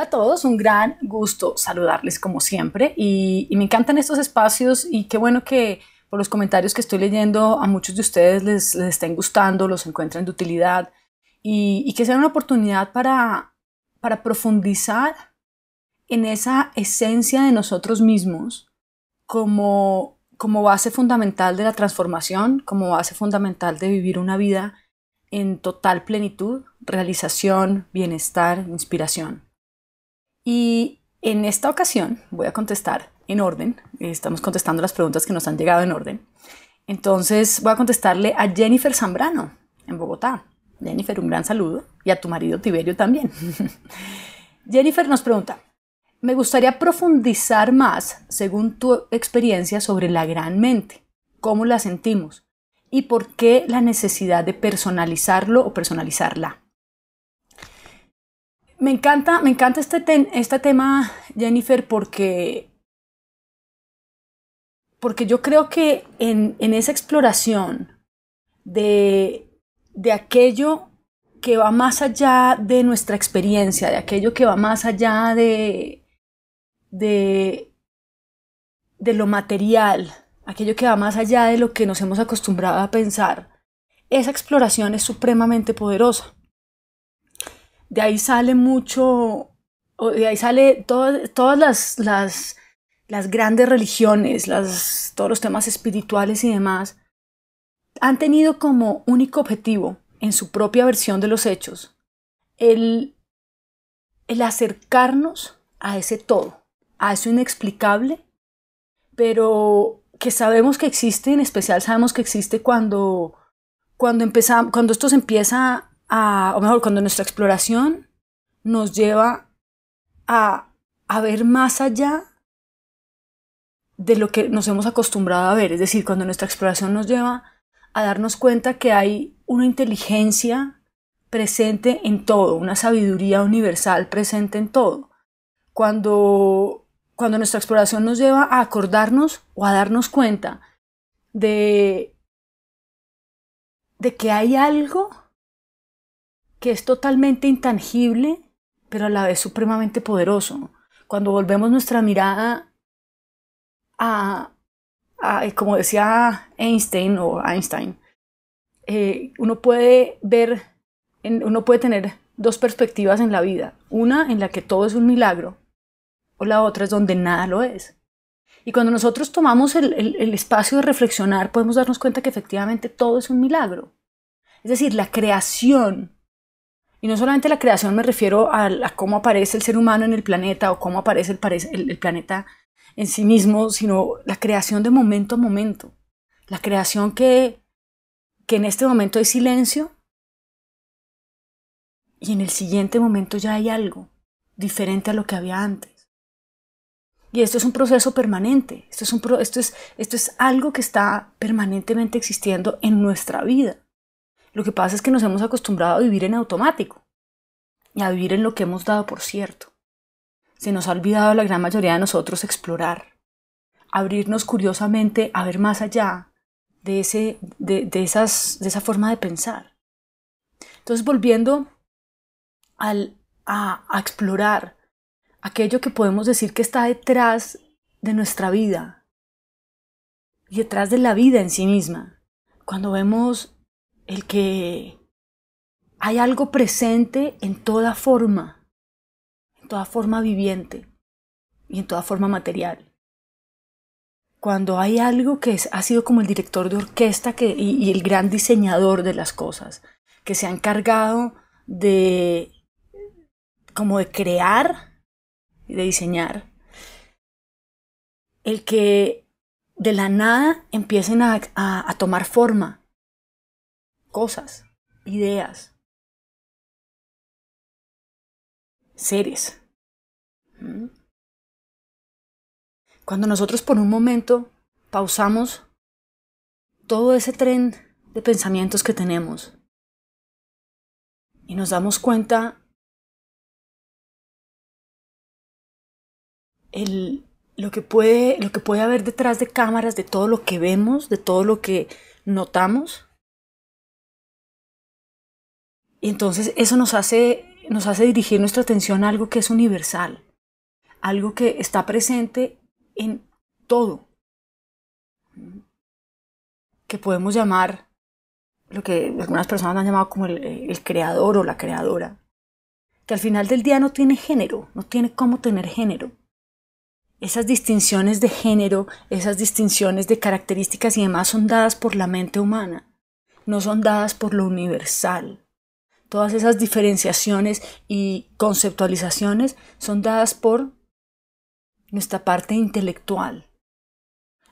a todos, un gran gusto saludarles como siempre y, me encantan estos espacios y qué bueno que por los comentarios que estoy leyendo a muchos de ustedes les, estén gustando, los encuentren de utilidad y, que sea una oportunidad para, profundizar en esa esencia de nosotros mismos como base fundamental de la transformación, como base fundamental de vivir una vida en total plenitud, realización, bienestar, inspiración. En esta ocasión voy a contestar en orden. Estamos contestando las preguntas que nos han llegado en orden. Entonces voy a contestarle a Jennifer Zambrano en Bogotá. Jennifer, un gran saludo. Y a tu marido Tiberio también. Jennifer nos pregunta, me gustaría profundizar más, según tu experiencia, sobre la gran mente, cómo la sentimos y por qué la necesidad de personalizarlo o personalizarla. Me encanta, me encanta este, este tema Jennifer, porque, porque yo creo que en, en esa exploración de, de aquello que va más allá de nuestra experiencia, de aquello que va más allá de, de, de, lo material, aquello que va más allá de lo que nos hemos acostumbrado a pensar. Esa exploración es supremamente poderosa. De ahí sale mucho de ahí sale todas las, las, grandes religiones, las, todos los temas espirituales y demás, han tenido como único objetivo, en su propia versión de los hechos, el, el acercarnos a ese todo, a eso inexplicable, pero que sabemos que existe, en especial sabemos que existe cuando, cuando, empezamos, cuando esto se empieza a, o mejor, cuando nuestra exploración nos lleva a a, ver más allá de lo que nos hemos acostumbrado a ver. Es decir, cuando nuestra exploración nos lleva a darnos cuenta que hay una inteligencia presente en todo, una sabiduría universal presente en todo. Cuando, cuando nuestra exploración nos lleva a acordarnos o a darnos cuenta de, de que hay algo que es totalmente intangible pero a la vez supremamente poderoso. Cuando volvemos nuestra mirada a, eh, como decía Einstein o Einstein, eh, uno puede ver, uno puede tener dos perspectivas en la vida. Una en la que todo es un milagro o la otra es donde nada lo es. Y cuando nosotros tomamos el espacio de reflexionar, podemos darnos cuenta que efectivamente todo es un milagro. Es decir, la creación y no solamente la creación me refiero a, cómo aparece el ser humano en el planeta o cómo aparece el, planeta en sí mismo, sino la creación de momento a momento. La creación que, que en este momento hay silencio y en el siguiente momento ya hay algo diferente a lo que había antes. Y esto es un proceso permanente, esto es, esto esto es algo que está permanentemente existiendo en nuestra vida. Lo que pasa es que nos hemos acostumbrado a vivir en automático y a vivir en lo que hemos dado por cierto. Se nos ha olvidado la gran mayoría de nosotros explorar, abrirnos curiosamente a ver más allá de, ese, de, esas, de esa forma de pensar. Entonces, volviendo al, a explorar aquello que podemos decir que está detrás de nuestra vida y detrás de la vida en sí misma, cuando vemos el que hay algo presente en toda forma, en toda forma viviente y en toda forma material. Cuando hay algo que ha sido como el director de orquesta y, el gran diseñador de las cosas, que se ha encargado de como de crear y de diseñar, el que de la nada empiecen a tomar forma cosas, ideas, seres. ¿Mm? Cuando nosotros por un momento pausamos todo ese tren de pensamientos que tenemos y nos damos cuenta el, lo, que puede, lo que puede haber detrás de cámaras, de todo lo que vemos, de todo lo que notamos, y entonces eso nos hace, dirigir nuestra atención a algo que es universal, algo que está presente en todo, que podemos llamar lo que algunas personas han llamado como eh, el, creador o la creadora, que al final del día no tiene género, no tiene cómo tener género. Esas distinciones de género, esas distinciones de características y demás son dadas por la mente humana, no son dadas por lo universal, Todas esas diferenciaciones y conceptualizaciones son dadas por nuestra parte intelectual.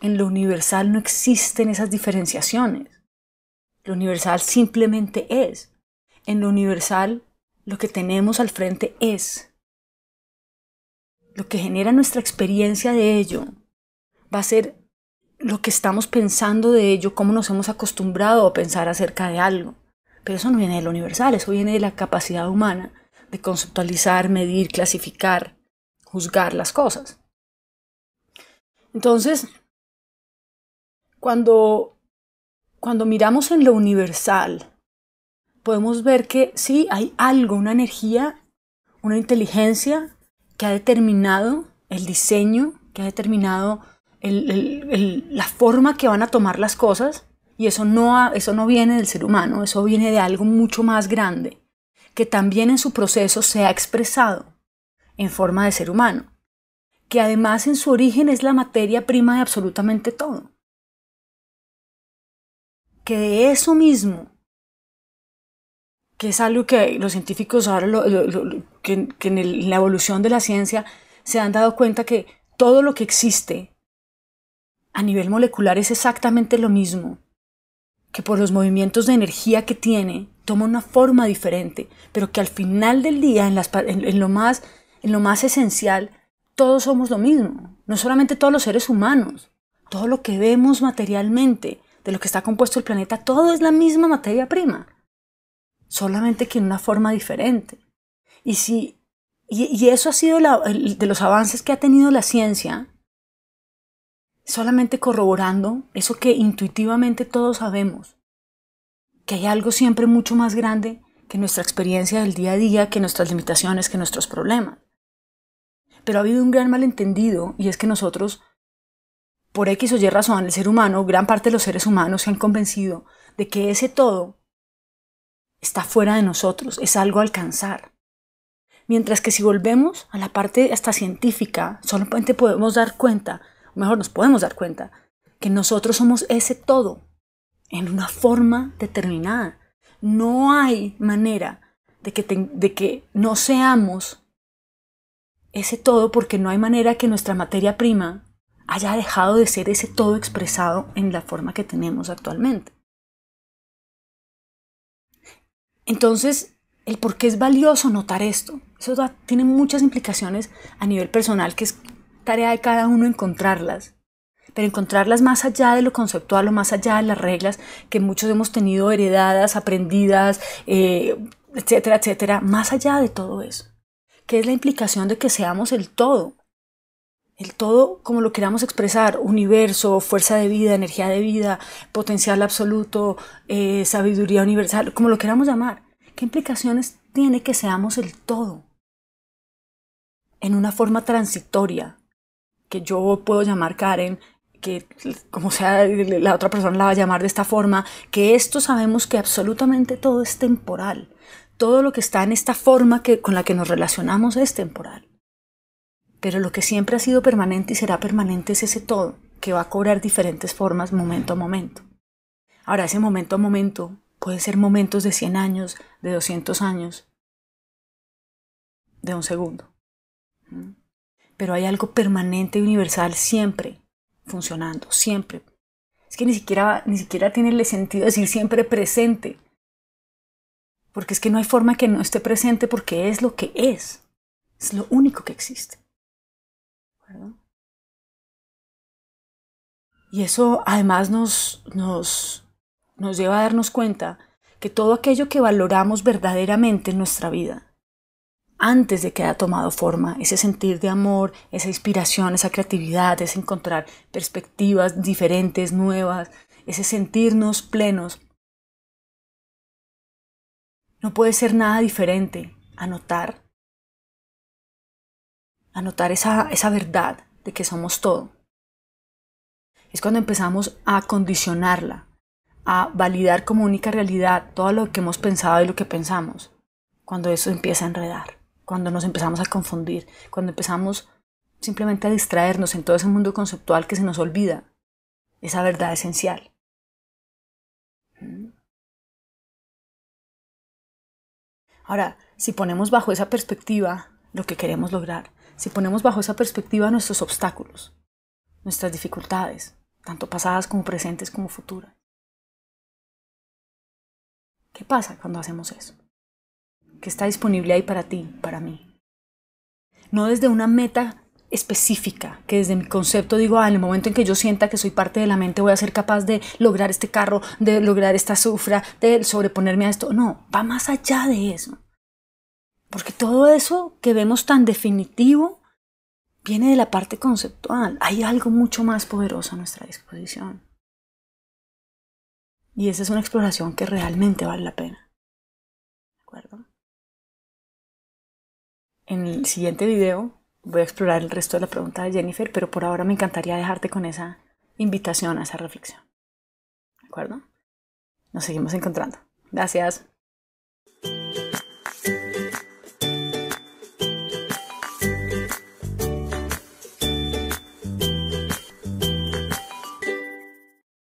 En lo universal no existen esas diferenciaciones. Lo universal simplemente es. En lo universal lo que tenemos al frente es. Lo que genera nuestra experiencia de ello va a ser lo que estamos pensando de ello, cómo nos hemos acostumbrado a pensar acerca de algo. Pero eso no viene de lo universal, eso viene de la capacidad humana de conceptualizar, medir, clasificar, juzgar las cosas. Entonces, cuando, cuando miramos en lo universal, podemos ver que sí, hay algo, una energía, una inteligencia que ha determinado el diseño, que ha determinado la forma que van a tomar las cosas y eso no, eso no viene del ser humano, eso viene de algo mucho más grande, que también en su proceso se ha expresado en forma de ser humano, que además en su origen es la materia prima de absolutamente todo. Que de eso mismo, que es algo que los científicos ahora, que, en la evolución de la ciencia se han dado cuenta que todo lo que existe a nivel molecular es exactamente lo mismo que por los movimientos de energía que tiene toma una forma diferente, pero que al final del día, en, lo, más, en lo más esencial, todos somos lo mismo, no solamente todos los seres humanos, todo lo que vemos materialmente, de lo que está compuesto el planeta, todo es la misma materia prima, solamente que en una forma diferente. Y, si, y, eso ha sido de los avances que ha tenido la ciencia, solamente corroborando eso que intuitivamente todos sabemos, que hay algo siempre mucho más grande que nuestra experiencia del día a día, que nuestras limitaciones, que nuestros problemas. Pero ha habido un gran malentendido y es que nosotros, por X o Y razón, el ser humano, gran parte de los seres humanos se han convencido de que ese todo está fuera de nosotros, es algo a alcanzar. Mientras que si volvemos a la parte hasta científica, solamente podemos dar cuenta mejor nos podemos dar cuenta, que nosotros somos ese todo, en una forma determinada. No hay manera de que, de que no seamos ese todo porque no hay manera que nuestra materia prima haya dejado de ser ese todo expresado en la forma que tenemos actualmente. Entonces, el por qué es valioso notar esto. Eso tiene muchas implicaciones a nivel personal, que es tarea de cada uno encontrarlas, pero encontrarlas más allá de lo conceptual o más allá de las reglas que muchos hemos tenido heredadas, aprendidas, eh, etcétera, etcétera, más allá de todo eso, ¿Qué es la implicación de que seamos el todo, el todo como lo queramos expresar, universo, fuerza de vida, energía de vida, potencial absoluto, eh, sabiduría universal, como lo queramos llamar, ¿qué implicaciones tiene que seamos el todo? En una forma transitoria, que yo puedo llamar Karen, que como sea la otra persona la va a llamar de esta forma, que esto sabemos que absolutamente todo es temporal. Todo lo que está en esta forma que, con la que nos relacionamos es temporal. Pero lo que siempre ha sido permanente y será permanente es ese todo, que va a cobrar diferentes formas momento a momento. Ahora, ese momento a momento puede ser momentos de 100 años, de 200 años, de un segundo. ¿Mm? pero hay algo permanente y universal siempre funcionando, siempre. Es que ni siquiera, ni siquiera tiene sentido decir siempre presente, porque es que no hay forma que no esté presente porque es lo que es, es lo único que existe. Y eso además nos, nos, nos lleva a darnos cuenta que todo aquello que valoramos verdaderamente en nuestra vida, antes de que haya tomado forma, ese sentir de amor, esa inspiración, esa creatividad, ese encontrar perspectivas diferentes, nuevas, ese sentirnos plenos. No puede ser nada diferente anotar, anotar esa, esa verdad de que somos todo. Es cuando empezamos a condicionarla, a validar como única realidad todo lo que hemos pensado y lo que pensamos, cuando eso empieza a enredar cuando nos empezamos a confundir, cuando empezamos simplemente a distraernos en todo ese mundo conceptual que se nos olvida esa verdad esencial. Mm. Ahora, si ponemos bajo esa perspectiva lo que queremos lograr, si ponemos bajo esa perspectiva nuestros obstáculos, nuestras dificultades, tanto pasadas como presentes como futuras, ¿qué pasa cuando hacemos eso? que está disponible ahí para ti, para mí. No desde una meta específica, que desde mi concepto digo, ah, en el momento en que yo sienta que soy parte de la mente voy a ser capaz de lograr este carro, de lograr esta sufra, de sobreponerme a esto. No, va más allá de eso. Porque todo eso que vemos tan definitivo viene de la parte conceptual. Hay algo mucho más poderoso a nuestra disposición. Y esa es una exploración que realmente vale la pena. En el siguiente video voy a explorar el resto de la pregunta de Jennifer, pero por ahora me encantaría dejarte con esa invitación a esa reflexión. ¿De acuerdo? Nos seguimos encontrando. Gracias.